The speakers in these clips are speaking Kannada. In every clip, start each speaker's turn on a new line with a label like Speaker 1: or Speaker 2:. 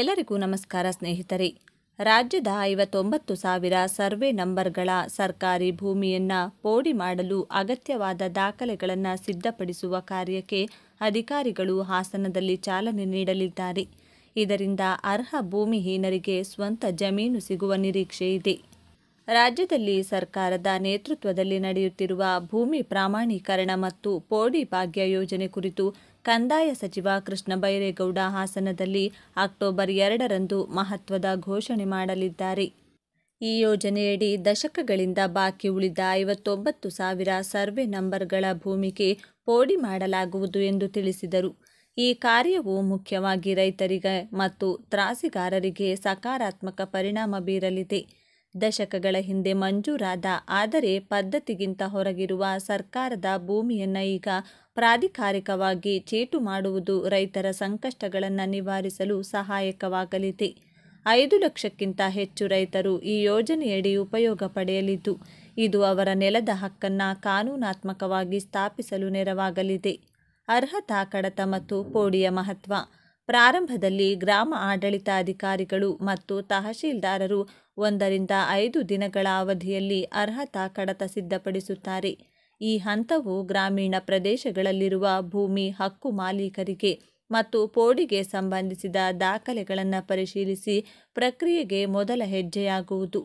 Speaker 1: ಎಲ್ಲರಿಗೂ ನಮಸ್ಕಾರ ಸ್ನೇಹಿತರೆ ರಾಜ್ಯದ ಐವತ್ತೊಂಬತ್ತು ಸಾವಿರ ಸರ್ವೆ ನಂಬರ್ಗಳ ಸರ್ಕಾರಿ ಭೂಮಿಯನ್ನು ಪೋಡಿ ಮಾಡಲು ಅಗತ್ಯವಾದ ದಾಖಲೆಗಳನ್ನು ಸಿದ್ಧಪಡಿಸುವ ಕಾರ್ಯಕ್ಕೆ ಅಧಿಕಾರಿಗಳು ಹಾಸನದಲ್ಲಿ ಚಾಲನೆ ನೀಡಲಿದ್ದಾರೆ ಇದರಿಂದ ಅರ್ಹ ಭೂಮಿಹೀನರಿಗೆ ಸ್ವಂತ ಜಮೀನು ಸಿಗುವ ನಿರೀಕ್ಷೆ ಇದೆ ರಾಜ್ಯದಲ್ಲಿ ಸರ್ಕಾರದ ನೇತೃತ್ವದಲ್ಲಿ ನಡೆಯುತ್ತಿರುವ ಭೂಮಿ ಪ್ರಾಮಾಣೀಕರಣ ಮತ್ತು ಪೋಡಿ ಭಾಗ್ಯ ಯೋಜನೆ ಕುರಿತು ಕಂದಾಯ ಸಚಿವ ಕೃಷ್ಣ ಬೈರೇಗೌಡ ಹಾಸನದಲ್ಲಿ ಅಕ್ಟೋಬರ್ ಎರಡರಂದು ಮಹತ್ವದ ಘೋಷಣೆ ಮಾಡಲಿದ್ದಾರೆ ಈ ಯೋಜನೆಯಡಿ ದಶಕಗಳಿಂದ ಬಾಕಿ ಉಳಿದ ಐವತ್ತೊಂಬತ್ತು ಸಾವಿರ ಸರ್ವೆ ನಂಬರ್ಗಳ ಭೂಮಿಗೆ ಪೋಡಿ ಮಾಡಲಾಗುವುದು ಎಂದು ತಿಳಿಸಿದರು ಈ ಕಾರ್ಯವು ಮುಖ್ಯವಾಗಿ ರೈತರಿಗೆ ಮತ್ತು ತ್ರಾಸಿಗಾರರಿಗೆ ಸಕಾರಾತ್ಮಕ ಪರಿಣಾಮ ಬೀರಲಿದೆ ದಶಕಗಳ ಹಿಂದೆ ಮಂಜೂರಾದ ಆದರೆ ಪದ್ಧತಿಗಿಂತ ಹೊರಗಿರುವ ಸರ್ಕಾರದ ಭೂಮಿಯನ್ನು ಈಗ ಪ್ರಾಧಿಕಾರಿಕವಾಗಿ ಚೀಟು ಮಾಡುವುದು ರೈತರ ಸಂಕಷ್ಟಗಳನ್ನು ನಿವಾರಿಸಲು ಸಹಾಯಕವಾಗಲಿದೆ ಐದು ಲಕ್ಷಕ್ಕಿಂತ ಹೆಚ್ಚು ರೈತರು ಈ ಯೋಜನೆಯಡಿ ಉಪಯೋಗ ಪಡೆಯಲಿದ್ದು ಇದು ಅವರ ನೆಲದ ಹಕ್ಕನ್ನು ಕಾನೂನಾತ್ಮಕವಾಗಿ ಸ್ಥಾಪಿಸಲು ನೆರವಾಗಲಿದೆ ಅರ್ಹತಾ ಕಡತ ಮತ್ತು ಪೋಡಿಯ ಮಹತ್ವ ಪ್ರಾರಂಭದಲ್ಲಿ ಗ್ರಾಮ ಆಡಳಿತಾಧಿಕಾರಿಗಳು ಮತ್ತು ತಹಶೀಲ್ದಾರರು ಒಂದರಿಂದ ಐದು ದಿನಗಳ ಅವಧಿಯಲ್ಲಿ ಅರ್ಹತಾ ಕಡತ ಸಿದ್ಧಪಡಿಸುತ್ತಾರೆ ಈ ಹಂತವು ಗ್ರಾಮೀಣ ಪ್ರದೇಶಗಳಲ್ಲಿರುವ ಭೂಮಿ ಹಕ್ಕು ಮಾಲೀಕರಿಗೆ ಮತ್ತು ಪೋಡಿಗೆ ಸಂಬಂಧಿಸಿದ ದಾಖಲೆಗಳನ್ನು ಪರಿಶೀಲಿಸಿ ಪ್ರಕ್ರಿಯೆಗೆ ಮೊದಲ ಹೆಜ್ಜೆಯಾಗುವುದು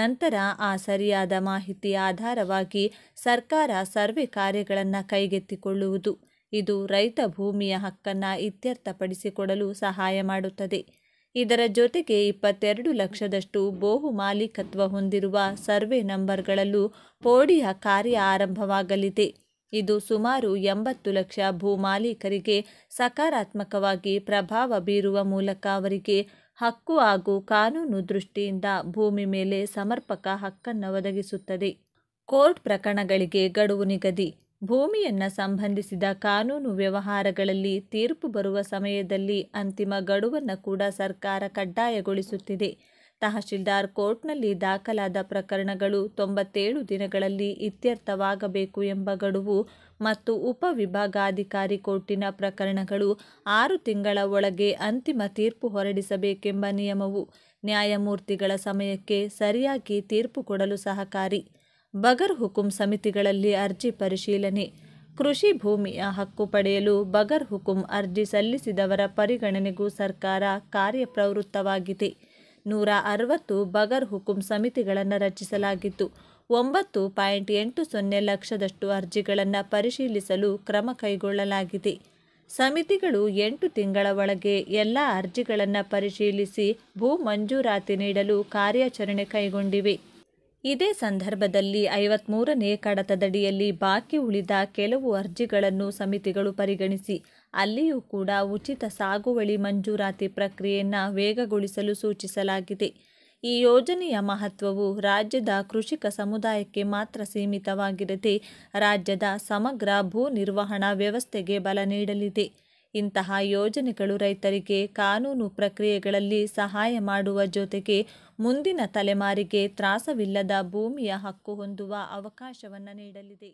Speaker 1: ನಂತರ ಆ ಸರಿಯಾದ ಮಾಹಿತಿ ಆಧಾರವಾಗಿ ಸರ್ಕಾರ ಸರ್ವೆ ಕಾರ್ಯಗಳನ್ನು ಕೈಗೆತ್ತಿಕೊಳ್ಳುವುದು ಇದು ರೈತ ಭೂಮಿಯ ಹಕ್ಕನ್ನು ಇತ್ಯರ್ಥಪಡಿಸಿಕೊಡಲು ಸಹಾಯ ಮಾಡುತ್ತದೆ ಇದರ ಜೊತೆಗೆ ಇಪ್ಪತ್ತೆರಡು ಲಕ್ಷದಷ್ಟು ಬೋಹು ಮಾಲೀಕತ್ವ ಹೊಂದಿರುವ ಸರ್ವೆ ನಂಬರ್ಗಳಲ್ಲೂ ಪೋಡಿಯ ಕಾರ್ಯ ಆರಂಭವಾಗಲಿದೆ ಇದು ಸುಮಾರು ಎಂಬತ್ತು ಲಕ್ಷ ಭೂ ಮಾಲೀಕರಿಗೆ ಸಕಾರಾತ್ಮಕವಾಗಿ ಪ್ರಭಾವ ಬೀರುವ ಮೂಲಕ ಅವರಿಗೆ ಹಕ್ಕು ಹಾಗೂ ಕಾನೂನು ದೃಷ್ಟಿಯಿಂದ ಭೂಮಿ ಮೇಲೆ ಸಮರ್ಪಕ ಹಕ್ಕನ್ನು ಒದಗಿಸುತ್ತದೆ ಕೋರ್ಟ್ ಪ್ರಕರಣಗಳಿಗೆ ಗಡುವು ನಿಗದಿ ಭೂಮಿಯನ್ನು ಸಂಬಂಧಿಸಿದ ಕಾನೂನು ವ್ಯವಹಾರಗಳಲ್ಲಿ ತೀರ್ಪು ಬರುವ ಸಮಯದಲ್ಲಿ ಅಂತಿಮ ಗಡುವನ್ನು ಕೂಡ ಸರ್ಕಾರ ಕಡ್ಡಾಯಗೊಳಿಸುತ್ತಿದೆ ತಹಶೀಲ್ದಾರ್ ಕೋರ್ಟ್ನಲ್ಲಿ ದಾಖಲಾದ ಪ್ರಕರಣಗಳು ತೊಂಬತ್ತೇಳು ದಿನಗಳಲ್ಲಿ ಇತ್ಯರ್ಥವಾಗಬೇಕು ಎಂಬ ಗಡುವು ಮತ್ತು ಉಪವಿಭಾಗಾಧಿಕಾರಿ ಕೋರ್ಟಿನ ಪ್ರಕರಣಗಳು ಆರು ತಿಂಗಳ ಒಳಗೆ ಅಂತಿಮ ತೀರ್ಪು ಹೊರಡಿಸಬೇಕೆಂಬ ನಿಯಮವು ನ್ಯಾಯಮೂರ್ತಿಗಳ ಸಮಯಕ್ಕೆ ಸರಿಯಾಗಿ ತೀರ್ಪು ಕೊಡಲು ಸಹಕಾರಿ ಬಗರ್ ಹುಕುಂ ಸಮಿತಿಗಳಲ್ಲಿ ಅರ್ಜಿ ಪರಿಶೀಲನೆ ಕೃಷಿ ಭೂಮಿಯ ಹಕ್ಕು ಪಡೆಯಲು ಬಗರ್ ಹುಕುಂ ಅರ್ಜಿ ಸಲ್ಲಿಸಿದವರ ಪರಿಗಣನೆಗೂ ಸರ್ಕಾರ ಕಾರ್ಯಪ್ರವೃತ್ತವಾಗಿದೆ ನೂರ ಅರವತ್ತು ಬಗರ್ ಹುಕುಂ ಸಮಿತಿಗಳನ್ನು ರಚಿಸಲಾಗಿತ್ತು ಒಂಬತ್ತು ಪಾಯಿಂಟ್ ಎಂಟು ಸೊನ್ನೆ ಲಕ್ಷದಷ್ಟು ಅರ್ಜಿಗಳನ್ನು ಪರಿಶೀಲಿಸಲು ಕ್ರಮ ಕೈಗೊಳ್ಳಲಾಗಿದೆ ಸಮಿತಿಗಳು ಎಂಟು ತಿಂಗಳ ಒಳಗೆ ಎಲ್ಲ ಅರ್ಜಿಗಳನ್ನು ಪರಿಶೀಲಿಸಿ ಭೂ ಮಂಜೂರಾತಿ ನೀಡಲು ಕಾರ್ಯಾಚರಣೆ ಕೈಗೊಂಡಿವೆ ಇದೇ ಸಂದರ್ಭದಲ್ಲಿ ಐವತ್ಮೂರನೇ ಕಡತದಡಿಯಲ್ಲಿ ಬಾಕಿ ಉಳಿದ ಕೆಲವು ಅರ್ಜಿಗಳನ್ನು ಸಮಿತಿಗಳು ಪರಿಗಣಿಸಿ ಅಲ್ಲಿಯೂ ಕೂಡ ಉಚಿತ ಸಾಗುವಳಿ ಮಂಜೂರಾತಿ ಪ್ರಕ್ರಿಯೆಯನ್ನು ವೇಗಗೊಳಿಸಲು ಸೂಚಿಸಲಾಗಿದೆ ಈ ಯೋಜನೆಯ ಮಹತ್ವವು ರಾಜ್ಯದ ಕೃಷಿಕ ಸಮುದಾಯಕ್ಕೆ ಮಾತ್ರ ಸೀಮಿತವಾಗಿರದೆ ರಾಜ್ಯದ ಸಮಗ್ರ ಭೂ ನಿರ್ವಹಣಾ ವ್ಯವಸ್ಥೆಗೆ ಬಲ ನೀಡಲಿದೆ ಇಂತಹ ಯೋಜನೆಗಳು ರೈತರಿಗೆ ಕಾನೂನು ಪ್ರಕ್ರಿಯೆಗಳಲ್ಲಿ ಸಹಾಯ ಮಾಡುವ ಜೊತೆಗೆ ಮುಂದಿನ ತಲೆಮಾರಿಗೆ ತ್ರಾಸವಿಲ್ಲದ ಭೂಮಿಯ ಹಕ್ಕು ಹೊಂದುವ ಅವಕಾಶವನ್ನು ನೀಡಲಿದೆ